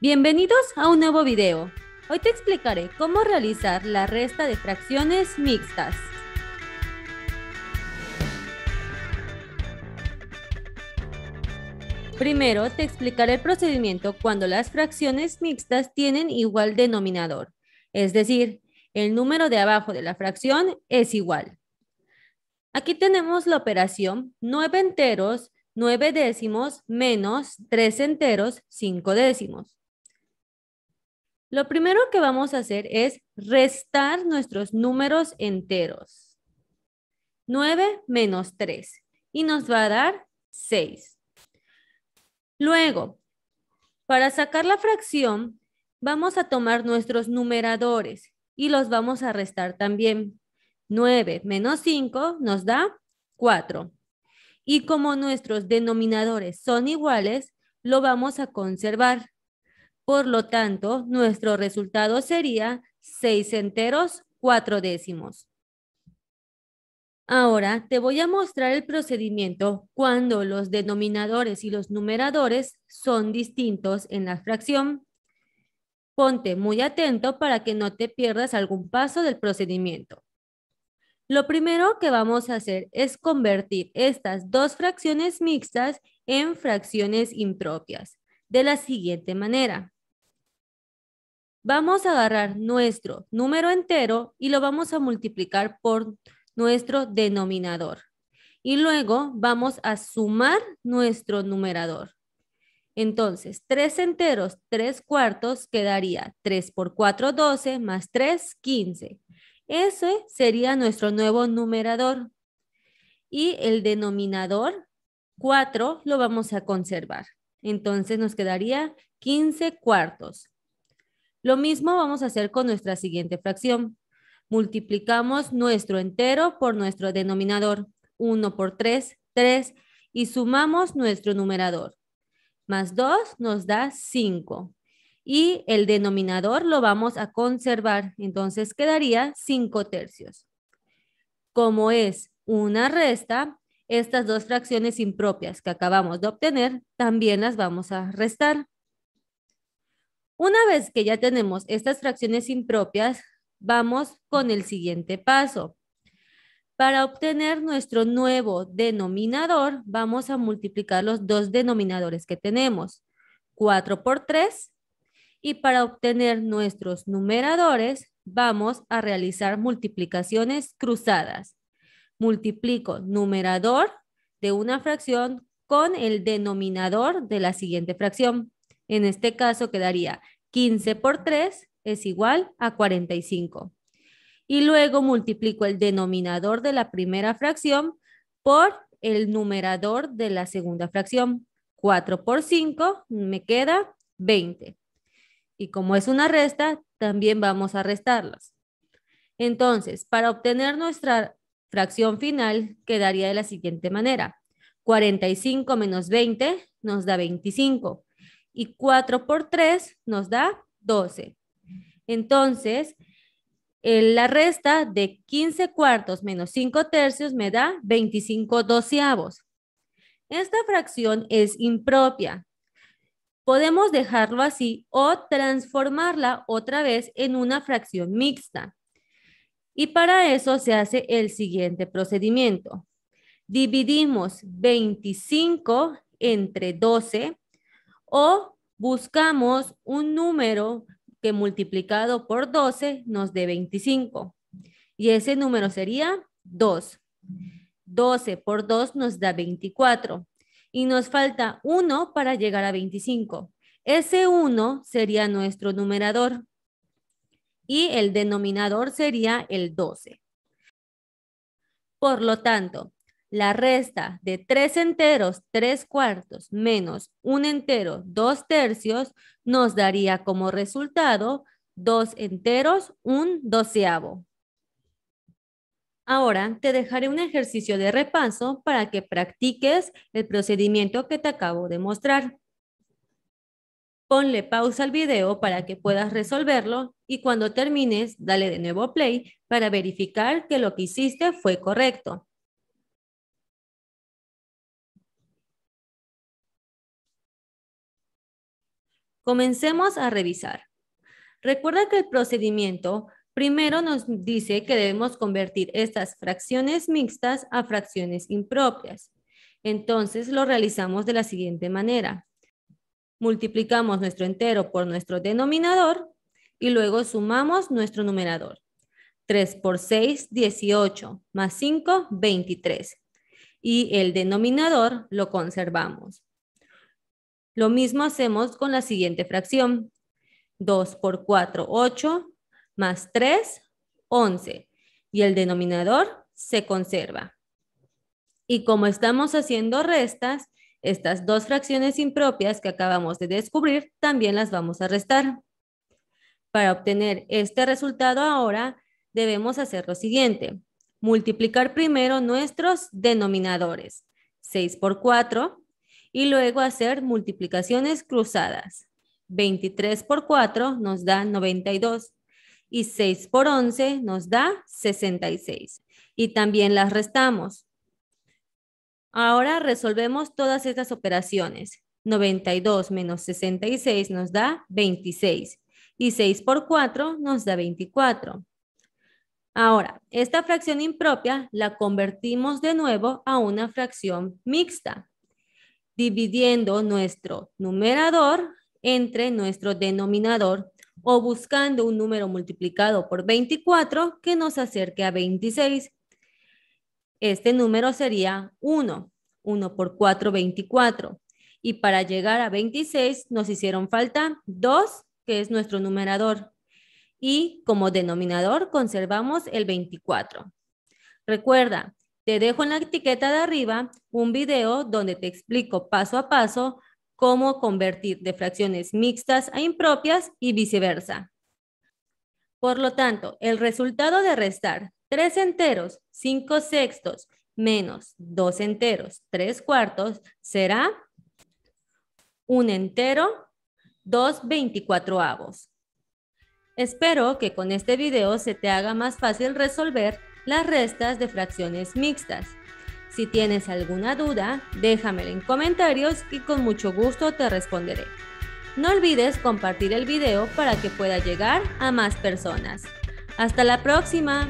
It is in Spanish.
Bienvenidos a un nuevo video. Hoy te explicaré cómo realizar la resta de fracciones mixtas. Primero te explicaré el procedimiento cuando las fracciones mixtas tienen igual denominador, es decir, el número de abajo de la fracción es igual. Aquí tenemos la operación 9 enteros, 9 décimos menos 3 enteros, 5 décimos. Lo primero que vamos a hacer es restar nuestros números enteros. 9 menos 3 y nos va a dar 6. Luego, para sacar la fracción, vamos a tomar nuestros numeradores y los vamos a restar también. 9 menos 5 nos da 4. Y como nuestros denominadores son iguales, lo vamos a conservar. Por lo tanto, nuestro resultado sería 6 enteros 4 décimos. Ahora te voy a mostrar el procedimiento cuando los denominadores y los numeradores son distintos en la fracción. Ponte muy atento para que no te pierdas algún paso del procedimiento. Lo primero que vamos a hacer es convertir estas dos fracciones mixtas en fracciones impropias, de la siguiente manera. Vamos a agarrar nuestro número entero y lo vamos a multiplicar por nuestro denominador. Y luego vamos a sumar nuestro numerador. Entonces, tres enteros, tres cuartos, quedaría 3 por 4, 12, más 3, 15. Ese sería nuestro nuevo numerador. Y el denominador, 4, lo vamos a conservar. Entonces nos quedaría 15 cuartos. Lo mismo vamos a hacer con nuestra siguiente fracción. Multiplicamos nuestro entero por nuestro denominador. 1 por 3, 3. Y sumamos nuestro numerador. Más 2 nos da 5. Y el denominador lo vamos a conservar. Entonces quedaría 5 tercios. Como es una resta, estas dos fracciones impropias que acabamos de obtener, también las vamos a restar. Una vez que ya tenemos estas fracciones impropias, vamos con el siguiente paso. Para obtener nuestro nuevo denominador, vamos a multiplicar los dos denominadores que tenemos, 4 por 3, y para obtener nuestros numeradores, vamos a realizar multiplicaciones cruzadas. Multiplico numerador de una fracción con el denominador de la siguiente fracción. En este caso quedaría 15 por 3 es igual a 45. Y luego multiplico el denominador de la primera fracción por el numerador de la segunda fracción. 4 por 5 me queda 20. Y como es una resta, también vamos a restarlas. Entonces, para obtener nuestra fracción final, quedaría de la siguiente manera. 45 menos 20 nos da 25 y 4 por 3 nos da 12. Entonces, eh, la resta de 15 cuartos menos 5 tercios me da 25 doceavos. Esta fracción es impropia. Podemos dejarlo así o transformarla otra vez en una fracción mixta. Y para eso se hace el siguiente procedimiento. Dividimos 25 entre 12 o buscamos un número que multiplicado por 12 nos dé 25. Y ese número sería 2. 12 por 2 nos da 24. Y nos falta 1 para llegar a 25. Ese 1 sería nuestro numerador. Y el denominador sería el 12. Por lo tanto, la resta de tres enteros, tres cuartos, menos un entero, dos tercios, nos daría como resultado dos enteros, un doceavo. Ahora te dejaré un ejercicio de repaso para que practiques el procedimiento que te acabo de mostrar. Ponle pausa al video para que puedas resolverlo y cuando termines, dale de nuevo play para verificar que lo que hiciste fue correcto. Comencemos a revisar. Recuerda que el procedimiento primero nos dice que debemos convertir estas fracciones mixtas a fracciones impropias. Entonces lo realizamos de la siguiente manera. Multiplicamos nuestro entero por nuestro denominador y luego sumamos nuestro numerador. 3 por 6, 18, más 5, 23. Y el denominador lo conservamos. Lo mismo hacemos con la siguiente fracción. 2 por 4, 8, más 3, 11. Y el denominador se conserva. Y como estamos haciendo restas, estas dos fracciones impropias que acabamos de descubrir también las vamos a restar. Para obtener este resultado ahora, debemos hacer lo siguiente. Multiplicar primero nuestros denominadores. 6 por 4, y luego hacer multiplicaciones cruzadas. 23 por 4 nos da 92 y 6 por 11 nos da 66. Y también las restamos. Ahora resolvemos todas estas operaciones. 92 menos 66 nos da 26 y 6 por 4 nos da 24. Ahora, esta fracción impropia la convertimos de nuevo a una fracción mixta dividiendo nuestro numerador entre nuestro denominador o buscando un número multiplicado por 24 que nos acerque a 26. Este número sería 1. 1 por 4, 24. Y para llegar a 26 nos hicieron falta 2, que es nuestro numerador. Y como denominador conservamos el 24. Recuerda, te dejo en la etiqueta de arriba un video donde te explico paso a paso cómo convertir de fracciones mixtas a impropias y viceversa. Por lo tanto, el resultado de restar 3 enteros, 5 sextos, menos 2 enteros, 3 cuartos, será 1 entero, 2 avos Espero que con este video se te haga más fácil resolver las restas de fracciones mixtas. Si tienes alguna duda, déjamela en comentarios y con mucho gusto te responderé. No olvides compartir el video para que pueda llegar a más personas. Hasta la próxima.